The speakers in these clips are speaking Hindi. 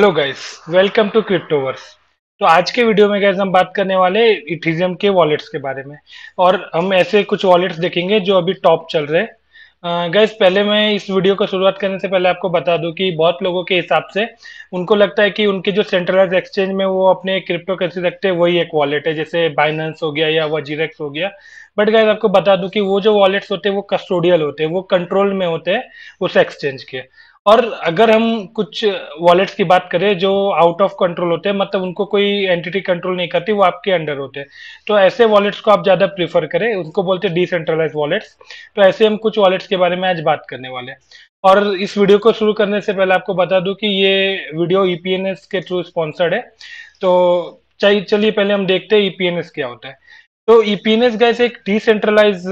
hello guys welcome to Cryptoverse तो आज के वीडियो में गाइस हम बात करने वाले इथीजियम के वॉलेट्स के बारे में और हम ऐसे कुछ वॉलेट्स देखेंगे जो अभी टॉप चल रहे हैं गैस पहले मैं इस वीडियो को शुरुआत करने से पहले आपको बता दूं कि बहुत लोगों के हिसाब से उनको लगता है कि उनके जो सेंट्रलाइज एक्सचेंज में वो अपने क्रिप्टो करेंसी रखते हैं वही एक वॉलेट है जैसे बाइनेंस हो गया या वजीरेक्स हो गया बट गाइस आपको बता दूं कि वो जो वॉलेट्स होते हैं वो कस्टोडियल होते हैं वो कंट्रोल में होते हैं उस एक्सचेंज के और अगर हम कुछ वॉलेट्स की बात करें जो आउट ऑफ कंट्रोल होते हैं मतलब उनको कोई एंटिटी कंट्रोल नहीं करती वो आपके अंडर होते हैं तो ऐसे वॉलेट्स को आप ज़्यादा प्रीफर करें उनको बोलते हैं डिसेंट्रलाइज वॉलेट्स तो ऐसे हम कुछ वॉलेट्स के बारे में आज बात करने वाले हैं और इस वीडियो को शुरू करने से पहले आपको बता दूं कि ये वीडियो ईपीएनएस e के थ्रू स्पॉन्सर्ड है तो चलिए पहले हम देखते हैं ईपीएनएस e क्या होता है तो ईपीएनएस e गैस एक डिसेंट्रलाइज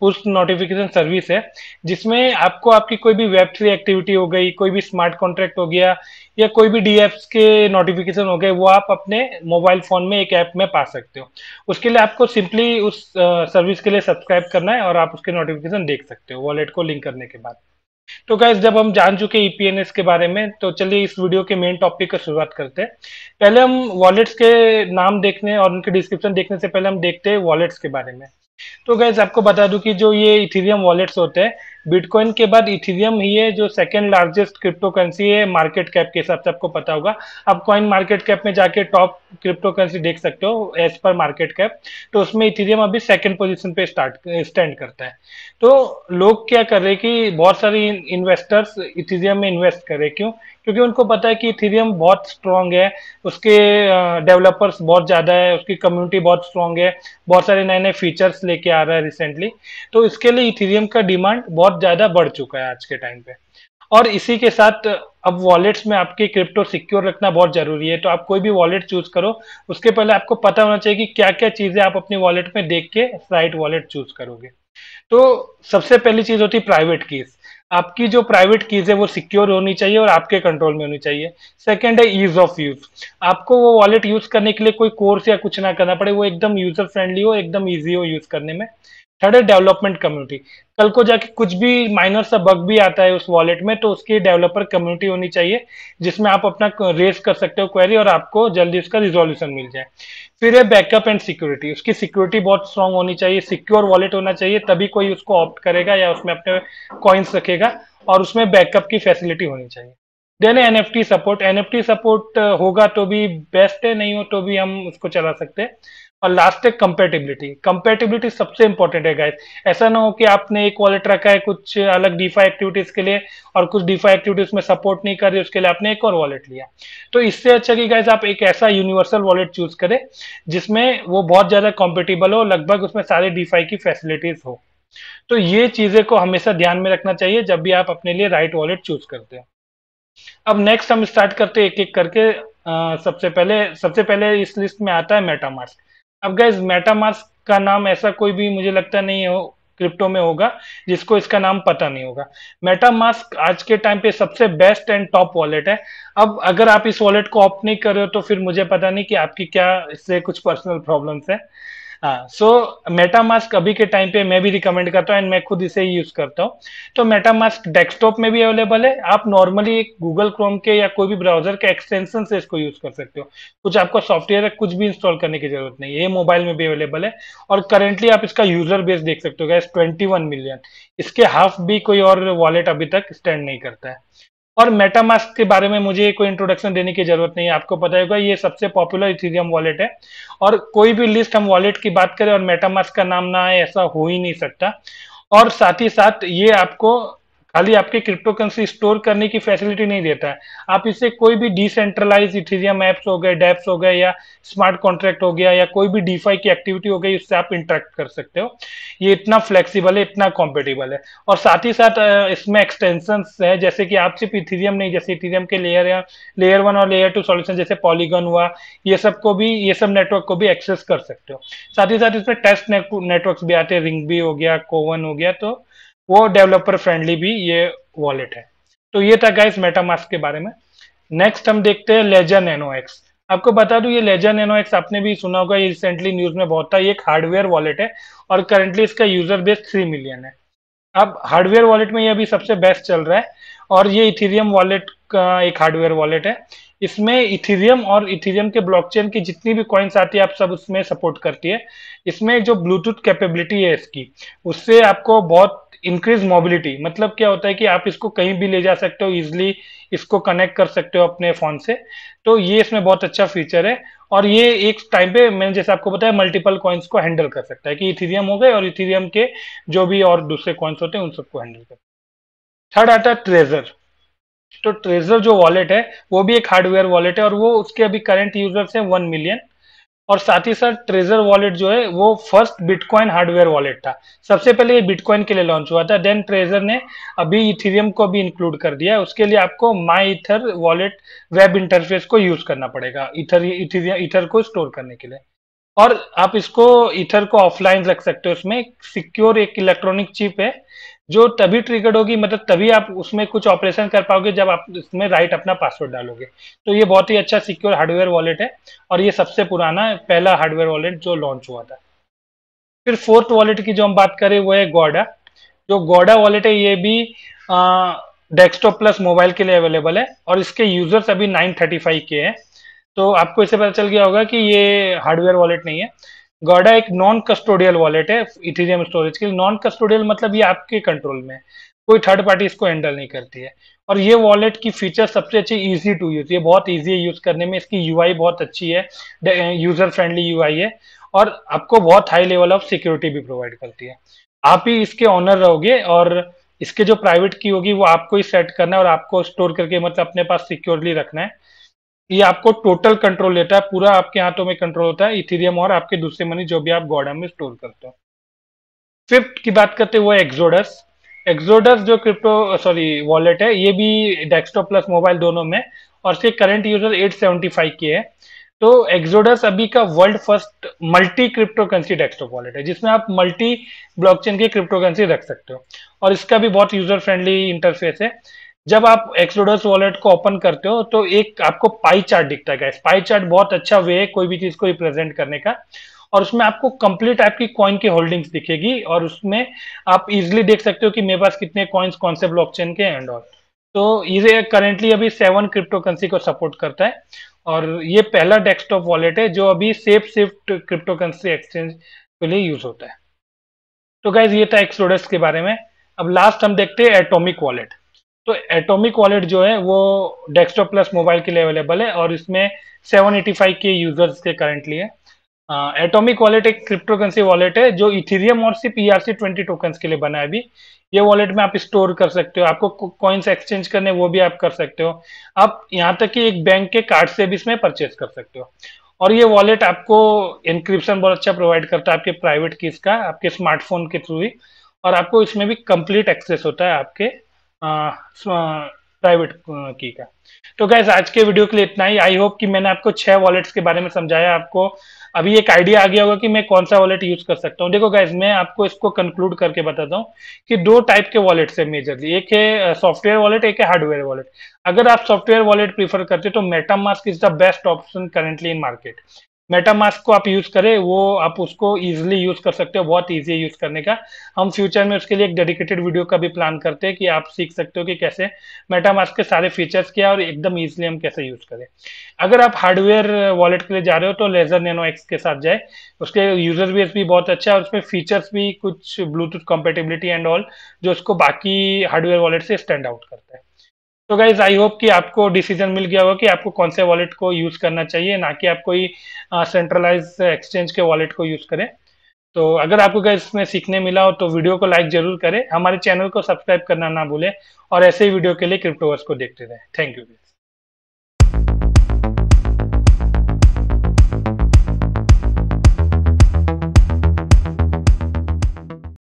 पुश नोटिफिकेशन सर्विस है जिसमें आपको आपकी कोई भी वेब थ्री एक्टिविटी हो गई कोई भी स्मार्ट कॉन्ट्रैक्ट हो गया या कोई भी डी के नोटिफिकेशन हो गए वो आप अपने मोबाइल फोन में एक ऐप में पा सकते हो उसके लिए आपको सिंपली उस सर्विस uh, के लिए सब्सक्राइब करना है और आप उसके नोटिफिकेशन देख सकते हो वॉलेट को लिंक करने के बाद तो गैस जब हम जान चुके ईपीएनएस e के बारे में तो चलिए इस वीडियो के मेन टॉपिक का शुरुआत करते हैं पहले हम वॉलेट्स के नाम देखने और उनके डिस्क्रिप्शन देखने से पहले हम देखते हैं वॉलेट्स के बारे में तो गैस आपको बता दूं कि जो ये इथेरियम वॉलेट्स होते हैं बिटकॉइन के बाद इथीरियम ही है जो सेकेंड लार्जेस्ट क्रिप्टो करेंसी है मार्केट कैप के हिसाब से आपको पता होगा आप कॉइन मार्केट कैप में जाके टॉप क्रिप्टो करेंसी देख सकते हो एज पर मार्केट कैप तो उसमें इथीरियम अभी सेकेंड पोजिशन पे स्टार्ट स्टैंड करता है तो लोग क्या कर रहे हैं कि बहुत सारे इन्वेस्टर्स इथीरियम में इन्वेस्ट कर रहे क्यों क्योंकि उनको पता है कि इथीरियम बहुत स्ट्रांग है उसके डेवलपर्स बहुत ज़्यादा है उसकी कम्युनिटी बहुत स्ट्रांग है बहुत सारे नए नए फीचर्स लेके आ रहा है रिसेंटली तो इसके लिए इथीरियम का डिमांड बहुत ज़्यादा बढ़ चुका है आज के टाइम पे और इसी के साथ अब वॉलेट्स में आपके क्रिप्टो सिक्योर रखना बहुत जरूरी है तो आप कोई भी वॉलेट चूज करो उसके पहले आपको पता होना चाहिए कि क्या क्या चीजें आप अपनी वॉलेट में देख के राइट वॉलेट चूज करोगे तो सबसे पहली चीज होती है प्राइवेट कीज आपकी जो प्राइवेट कीज है वो सिक्योर होनी चाहिए और आपके कंट्रोल में होनी चाहिए सेकेंड है ईज ऑफ यूज आपको वो वॉलेट यूज करने के लिए कोई कोर्स या कुछ ना करना पड़े वो एकदम यूजर फ्रेंडली हो एकदम ईजी हो यूज करने में थर्ड है डेवलपमेंट कम्युनिटी कल को जाके कुछ भी माइनर सा बग भी आता है उस वॉलेट में तो उसकी डेवलपर कम्युनिटी होनी चाहिए जिसमें आप अपना रेस कर सकते हो क्वेरी और आपको जल्दी उसका रिजोल्यूशन मिल जाए फिर है बैकअप एंड सिक्योरिटी उसकी सिक्योरिटी बहुत स्ट्रांग होनी चाहिए सिक्योर वॉलेट होना चाहिए तभी कोई उसको ऑप्ट करेगा या उसमें अपने कॉइन्स रखेगा और उसमें बैकअप की फैसिलिटी होनी चाहिए then N F T support N F T support होगा तो भी बेस्ट है नहीं हो तो भी हम उसको चला सकते हैं और लास्ट है कंपेटेबिलिटी कंपेटेबिलिटी सबसे इंपॉर्टेंट है गाइस ऐसा ना हो कि आपने एक वॉलेट रखा है कुछ अलग डीफाई एक्टिविटीज के लिए और कुछ डीफा एक्टिविटीज में सपोर्ट नहीं कर रही उसके लिए आपने एक और वॉलेट लिया तो इससे अच्छा कि गाइस आप एक ऐसा यूनिवर्सल वॉलेट चूज करें जिसमें वो बहुत ज्यादा कॉम्पेटेबल हो लगभग उसमें सारे डीफाई की फैसिलिटीज हो तो ये चीजें को हमेशा ध्यान में रखना चाहिए जब भी आप अपने लिए राइट वॉलेट चूज करते हैं अब नेक्स्ट हम स्टार्ट करते हैं एक एक करके आ, सबसे पहले सबसे पहले इस लिस्ट में आता है मेटामास्क अब गैस मेटामास्क का नाम ऐसा कोई भी मुझे लगता नहीं हो क्रिप्टो में होगा जिसको इसका नाम पता नहीं होगा मेटामास्क आज के टाइम पे सबसे बेस्ट एंड टॉप वॉलेट है अब अगर आप इस वॉलेट को ऑप्ट नहीं कर रहे हो तो फिर मुझे पता नहीं कि आपकी क्या इससे कुछ पर्सनल प्रॉब्लम्स है हाँ सो मेटामास्क अभी के टाइम पे मैं भी रिकमेंड करता हूँ एंड मैं खुद इसे ही यूज करता हूँ तो मेटामास्क डेस्कटॉप में भी अवेलेबल है आप नॉर्मली गूगल क्रोम के या कोई भी ब्राउजर के एक्सटेंशन से इसको यूज कर सकते हो कुछ आपको सॉफ्टवेयर है कुछ भी इंस्टॉल करने की जरूरत नहीं है ये मोबाइल में भी अवेलेबल है और करेंटली आप इसका यूजर बेस देख सकते हो गैस ट्वेंटी मिलियन इसके हाफ भी कोई और वॉलेट अभी तक स्टैंड नहीं करता है और मेटामास्क के बारे में मुझे कोई इंट्रोडक्शन देने की जरूरत नहीं है आपको पता होगा ये सबसे पॉपुलर इथीरियम वॉलेट है और कोई भी लिस्ट हम वॉलेट की बात करें और मेटामास्क का नाम ना आए ऐसा हो ही नहीं सकता और साथ ही साथ ये आपको खाली आपके क्रिप्टो करेंसी स्टोर करने की फैसिलिटी नहीं देता है आप इसे कोई भी डिसेंट्रलाइज इथीजियम ऐप्स हो गए डेप्स हो गए या स्मार्ट कॉन्ट्रैक्ट हो गया या कोई भी डीफाई की एक्टिविटी हो गई उससे आप इंटरेक्ट कर सकते हो ये इतना फ्लेक्सिबल है इतना कॉम्पेटेबल है और साथ ही साथ इसमें एक्सटेंशन है जैसे कि आप सिर्फ इथीजियम नहीं जैसे इथीजियम के लेयर या लेयर वन और लेयर टू सोल्यूशन जैसे पॉलीगन हुआ ये सब को भी ये सब नेटवर्क को भी एक्सेस कर सकते हो साथ ही साथ इसमें टेस्ट नेटवर्क भी आते हैं रिंग भी हो गया कोवन हो गया तो वो डेवलपर फ्रेंडली भी ये वॉलेट है तो ये था गाइस मेटामास्क के बारे में नेक्स्ट हम देखते हैं लेजर नैनो एक्स आपको बता दूं ये लेजर नैनो एक्स आपने भी सुना होगा ये रिसेंटली न्यूज में बहुत था ये एक हार्डवेयर वॉलेट है और करंटली इसका यूजर बेस थ्री मिलियन है अब हार्डवेयर वॉलेट में ये अभी सबसे बेस्ट चल रहा है और ये इथीरियम वॉलेट का एक हार्डवेयर वॉलेट है इसमें इथीरियम और इथीरियम के ब्लॉकचेन की जितनी भी कॉइन्स आती है आप सब उसमें सपोर्ट करती है इसमें जो ब्लूटूथ कैपेबिलिटी है इसकी उससे आपको बहुत इंक्रीज मोबिलिटी मतलब क्या होता है कि आप इसको कहीं भी ले जा सकते हो इजिली इसको कनेक्ट कर सकते हो अपने फोन से तो ये इसमें बहुत अच्छा फीचर है और ये एक टाइम पे मैंने जैसे आपको बताया मल्टीपल कॉइन्स को हैंडल कर सकता है कि इथीरियम हो गए और इथीरियम के जो भी और दूसरे कॉइन्स होते हैं उन सबको हैंडल कर थर्ड आता है ट्रेजर तो ट्रेजर जो वॉलेट है वो भी एक हार्डवेयर वॉलेट है और वो उसके अभी करंट यूजर्स हैं वन मिलियन और साथ ही साथ ट्रेजर वॉलेट जो है वो फर्स्ट बिटकॉइन हार्डवेयर वॉलेट था सबसे पहले ये बिटकॉइन के लिए लॉन्च हुआ था देन ट्रेजर ने अभी इथेरियम को भी इंक्लूड कर दिया है उसके लिए आपको My Ether Wallet web interface को यूज करना पड़ेगा इथर इथर को स्टोर करने के लिए और आप इसको इथर को ऑफलाइन रख सकते हो उसमें सिक्योर एक इलेक्ट्रॉनिक चिप है जो तभी ट्रिगर्ड होगी मतलब तभी आप उसमें कुछ ऑपरेशन कर पाओगे जब आप इसमें राइट अपना पासवर्ड डालोगे तो ये बहुत ही अच्छा सिक्योर हार्डवेयर वॉलेट है और ये सबसे पुराना पहला हार्डवेयर वॉलेट जो लॉन्च हुआ था फिर फोर्थ वॉलेट की जो हम बात करें वो है गोडा जो गोडा वॉलेट है ये भी डेस्कटॉप प्लस मोबाइल के लिए अवेलेबल है और इसके यूजर्स अभी नाइन के हैं तो आपको इससे पता चल गया होगा कि ये हार्डवेयर वॉलेट नहीं है गॉडा एक नॉन कस्टोडियल वॉलेट है इथेरियम स्टोरेज के लिए नॉन कस्टोडियल मतलब ये आपके कंट्रोल में है कोई थर्ड पार्टी इसको हैंडल नहीं करती है और ये वॉलेट की फीचर सबसे अच्छी इजी टू यूज ये बहुत इजी है यूज करने में इसकी यूआई बहुत अच्छी है यूजर फ्रेंडली यूआई है और आपको बहुत हाई लेवल ऑफ सिक्योरिटी भी प्रोवाइड करती है आप ही इसके ऑनर रहोगे और इसके जो प्राइवेट की होगी वो आपको ही सेट करना है और आपको स्टोर करके मतलब अपने पास सिक्योरली रखना है ये आपको टोटल कंट्रोल लेता है पूरा आपके हाथों में कंट्रोल होता है इथीरियम और आपके दूसरे मनी जो भी आप गॉडम में स्टोर करते हो फिफ्थ की बात करते हैं वो एक्सोडस एक्सोडस जो क्रिप्टो सॉरी वॉलेट है ये भी डेस्कटॉप प्लस मोबाइल दोनों में और इसके करंट यूजर 875 के है तो एक्सोडस अभी का world first multi crypto currency desktop wallet है जिसमें आप मल्टी ब्लॉकचेन की क्रिप्टो करेंसी रख सकते हो और इसका भी बहुत यूजर फ्रेंडली इंटरफेस है जब आप एक्सलोडस वॉलेट को ओपन करते हो तो एक आपको पाई चार्ट दिखता है पाई चार्ट बहुत अच्छा वे है कोई भी चीज को रिप्रेजेंट करने का और उसमें आपको कंप्लीट आपकी कॉइन की होल्डिंग्स दिखेगी और उसमें आप इजिली देख सकते हो कि मेरे पास कितने कॉइन्स कौन से ब्लॉकचेन के एंड ऑल तो ये करेंटली अभी सेवन क्रिप्टो करेंसी को सपोर्ट करता है और ये पहला डेस्कटॉप वॉलेट है जो अभी ShapeShift crypto currency exchange के लिए यूज होता है तो गाइज ये था एक्सलोडस के बारे में अब लास्ट हम देखते हैं एटोमिक वॉलेट तो एटॉमिक वॉलेट जो है वो डेस्कटॉप प्लस मोबाइल के लिए अवेलेबल है और इसमें 785 के यूजर्स के करंटली है एटॉमिक वॉलेट एक क्रिप्टो करेंसी वॉलेट है जो इथेरियम और सिर्फ ईआरसी ट्वेंटी टोकन के लिए बना है अभी ये वॉलेट में आप स्टोर कर सकते हो आपको कॉइन्स एक्सचेंज करने वो भी आप कर सकते हो आप यहाँ तक कि एक बैंक के कार्ड से भी इसमें परचेज कर सकते हो और ये वॉलेट आपको इंक्रिप्शन बहुत अच्छा प्रोवाइड करता है आपके प्राइवेट कीज का आपके स्मार्टफोन के थ्रू ही और आपको इसमें भी कंप्लीट एक्सेस होता है आपके प्राइवेट की का तो गैस आज के वीडियो के लिए इतना ही आई होप कि मैंने आपको छह वॉलेट्स के बारे में समझाया आपको अभी एक आइडिया आ गया होगा कि मैं कौन सा वॉलेट यूज कर सकता हूँ देखो गैस मैं आपको इसको कंक्लूड करके बताता हूँ कि दो टाइप के वॉलेट्स है मेजरली एक है सॉफ्टवेयर वॉलेट एक है हार्डवेयर वॉलेट अगर आप सॉफ्टवेयर वॉलेट प्रीफर करते हो तो MetaMask is the best option currently in market MetaMask को आप यूज करें वो आप उसको इजिली यूज कर सकते हो बहुत ईजी है यूज करने का हम फ्यूचर में उसके लिए एक डेडिकेटेड वीडियो का भी प्लान करते हैं कि आप सीख सकते हो कि कैसे मेटामास्क के सारे फीचर्स क्या और एकदम ईजिली हम कैसे यूज करें अगर आप हार्डवेयर वॉलेट के लिए जा रहे हो तो लेजर नैनो एक्स के साथ जाए उसके यूजर बेस भी बहुत अच्छा है और उसमें फीचर्स भी कुछ ब्लूटूथ कॉम्पेटेबिलिटी एंड ऑल जो उसको बाकी हार्डवेयर वॉलेट से स्टैंड आउट करता है तो गाइज आई होप कि आपको डिसीजन मिल गया होगा कि आपको कौन से वॉलेट को यूज़ करना चाहिए ना कि आप कोई सेंट्रलाइज एक्सचेंज के वॉलेट को यूज़ करें तो अगर आपको गाइज इसमें सीखने मिला हो तो वीडियो को लाइक जरूर करें हमारे चैनल को सब्सक्राइब करना ना भूलें और ऐसे ही वीडियो के लिए क्रिप्टोवर्स को देखते रहें थैंक यू